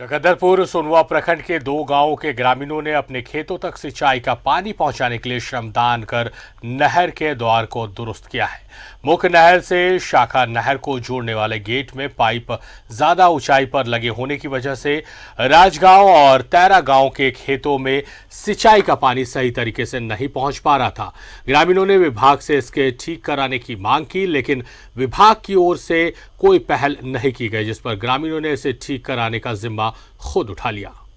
जगदलपुर सोनवा प्रखंड के दो गांवों के ग्रामीणों ने अपने खेतों तक सिंचाई का पानी पहुंचाने के लिए श्रमदान कर नहर के द्वार को दुरुस्त किया है मुख्य नहर से शाखा नहर को जोड़ने वाले गेट में पाइप ज्यादा ऊंचाई पर लगे होने की वजह से राजगांव और तैरा गांव के खेतों में सिंचाई का पानी सही तरीके से नहीं पहुंच पा रहा था ग्रामीणों ने विभाग से इसके ठीक कराने की मांग की लेकिन विभाग की ओर से कोई पहल नहीं की गई जिस पर ग्रामीणों ने इसे ठीक कराने का जिम्मा खुद उठा लिया